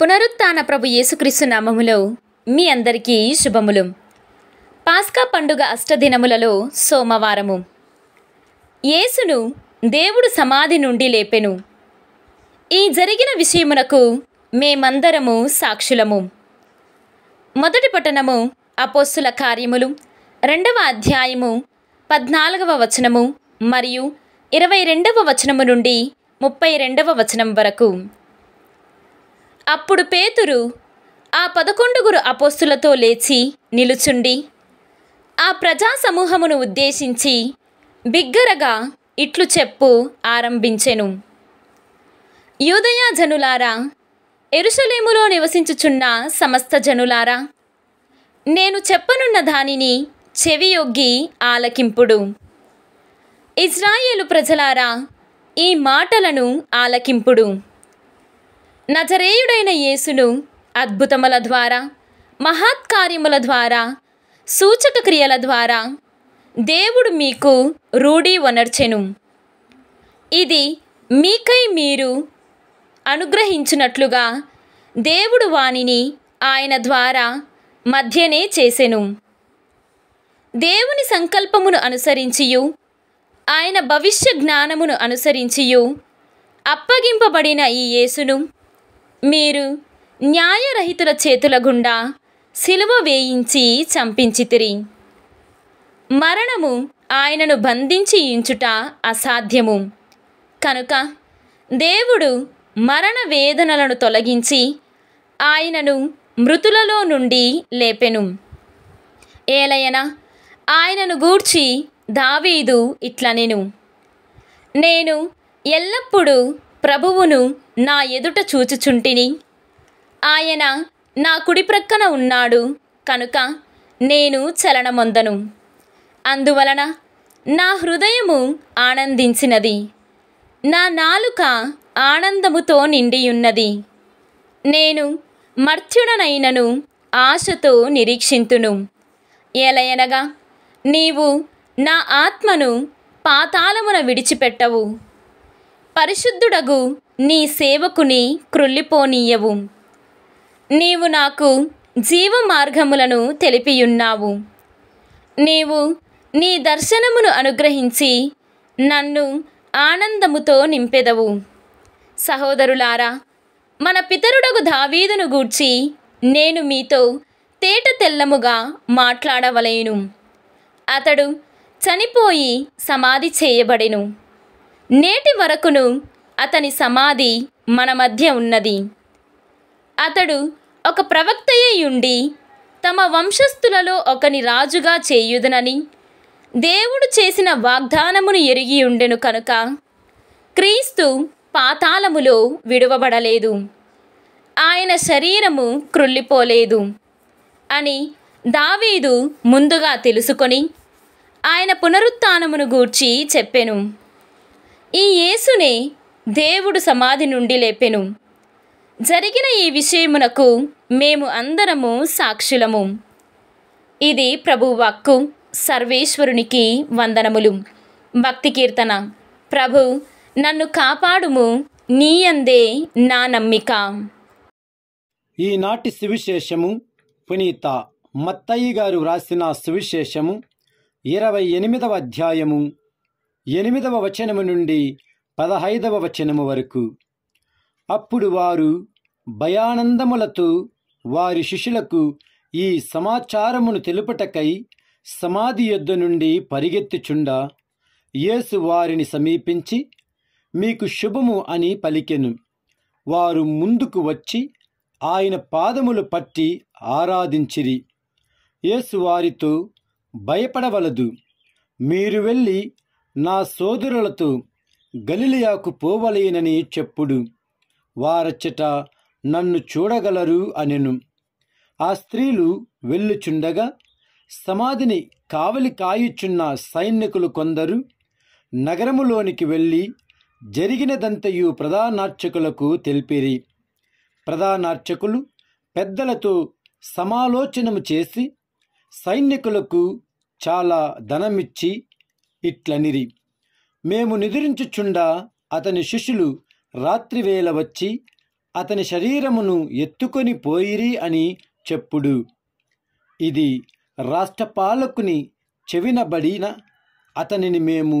పునరుత్న ప్రభు యేసుక్రీస్తు నామములో మీ అందరికీ శుభములు పాస్కా పండుగ అష్టదినములలో సోమవారము యేసును దేవుడు సమాధి నుండి లేపెను ఈ జరిగిన విషయమునకు మేమందరము సాక్షులము మొదటి పట్టణము అపోస్తుల కార్యములు రెండవ అధ్యాయము పద్నాలుగవ వచనము మరియు ఇరవై రెండవ వచనము నుండి ముప్పై రెండవ వచనం వరకు అప్పుడు పేతురు ఆ పదకొండుగురు అపోస్తులతో లేచి నిలుచుండి ఆ ప్రజా సమూహమును ఉద్దేశించి బిగ్గరగా ఇట్లు చెప్పు ఆరంభించెను యూదయా జనులారా ఎరుషలేములో నివసించుచున్న సమస్త జనులారా నేను చెప్పనున్న దానిని చెవియొగ్గి ఆలకింపుడు ఇజ్రాయేలు ప్రజలారా ఈ మాటలను ఆలకింపుడు నజరేయుడైన యేసును అద్భుతముల ద్వారా మహాత్కార్యముల ద్వారా సూచక క్రియల ద్వారా దేవుడు మీకు రూఢి వనర్చెను ఇది మీకై మీరు అనుగ్రహించినట్లుగా దేవుడు వాణిని ఆయన ద్వారా మధ్యనే చేసెను దేవుని సంకల్పమును అనుసరించియు ఆయన భవిష్య జ్ఞానమును అనుసరించియు అప్పగింపబడిన ఈ యేసును మీరు న్యాయరహితుల చేతుల గుండా సిలువ వేయించి చంపించితిరి మరణము ఆయనను బంధించి ఇంచుట అసాధ్యము కనుక దేవుడు మరణ వేదనలను తొలగించి ఆయనను మృతులలో నుండి లేపెను ఏలయన ఆయనను గూర్చి దావీదు ఇట్లనెను నేను ఎల్లప్పుడూ ప్రభువును నా ఎదుట చూచుచుంటిని ఆయన నా కుడి ప్రక్కన ఉన్నాడు కనుక నేను చలనమొందను అందువలన నా హృదయము ఆనందించినది నా నాలుక ఆనందముతో నిండియున్నది నేను మర్త్యుడనైనను ఆశతో నిరీక్షింతును ఎలయనగా నీవు నా ఆత్మను పాతాళమున విడిచిపెట్టవు పరిశుద్ధుడగు నీ సేవకుని క్రుల్లిపోనీయవు నీవు నాకు జీవ మార్గములను తెలిపియున్నావు నీవు నీ దర్శనమును అనుగ్రహించి నన్ను ఆనందముతో నింపెదవు సహోదరులారా మన పితరుడగు దావీదును గూర్చి నేను మీతో తేట తెల్లముగా మాట్లాడవలేను అతడు చనిపోయి సమాధి చేయబడెను నేటి వరకును అతని సమాధి మన మధ్య ఉన్నది అతడు ఒక ప్రవక్తయ్యుండి తమ వంశస్థులలో ఒకని రాజుగా చేయుదనని దేవుడు చేసిన వాగ్దానమును ఎరిగి ఉండెను కనుక క్రీస్తు పాతాళములో విడువబడలేదు ఆయన శరీరము క్రుళ్ళిపోలేదు అని దావీదు ముందుగా తెలుసుకొని ఆయన పునరుత్నమును గూర్చి చెప్పెను ఈ యేసునే దేవుడు సమాధి నుండి లేపెను జరిగిన ఈ విషయమునకు మేము అందరము సాక్షులము ఇది ప్రభువాక్కు సర్వేశ్వరునికి వందనములు భక్తి కీర్తన ప్రభు నన్ను కాపాడుము నీయందే నా నమ్మిక ఈనాటి సువిశేషము పునీత మత్తయ్య గారు వ్రాసిన సువిశేషము ఇరవై ఎనిమిదవ అధ్యాయము ఎనిమిదవ వచనము నుండి పదహైదవ వచనము వరకు అప్పుడు వారు భయానందములతో వారి శిష్యులకు ఈ సమాచారమును తెలుపటకై సమాధి యొద్ద నుండి పరిగెత్తుచుండ యేసు వారిని సమీపించి మీకు శుభము అని పలికెను వారు ముందుకు వచ్చి ఆయన పాదములు పట్టి ఆరాధించిరి యేసు వారితో భయపడవలదు మీరు వెళ్ళి నా సోదరులతో గలిలియాకు పోవలేనని చెప్పుడు వారచ్చట నన్ను చూడగలరు అనెను ఆ స్త్రీలు వెళ్ళుచుండగా సమాధిని కావలి కాయుచున్న సైనికులు కొందరు నగరములోనికి వెళ్ళి జరిగినదంతయు ప్రధానార్చకులకు తెలిపిరి ప్రధానార్చకులు పెద్దలతో సమాలోచనము చేసి సైనికులకు చాలా ధనమిచ్చి ఇట్లనిరి మేము నిద్రించుచుండా అతని శిష్యులు రాత్రివేళ వచ్చి అతని శరీరమును ఎత్తుకొని పోయిరి అని చెప్పుడు ఇది రాష్ట్రపాలకుని చెవినబడిన అతనిని మేము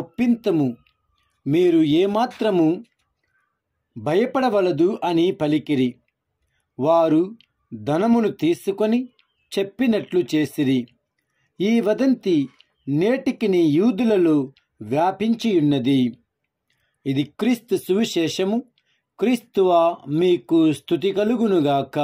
ఒప్పింతము మీరు ఏమాత్రము భయపడవలదు అని పలికిరి వారు ధనమును తీసుకొని చెప్పినట్లు చేసిరి ఈ వదంతి నేటికి నీ యూదులలో వ్యాపించియున్నది ఇది క్రీస్తు సువిశేషము క్రీస్తువా మీకు స్థుతి కలుగునుగాక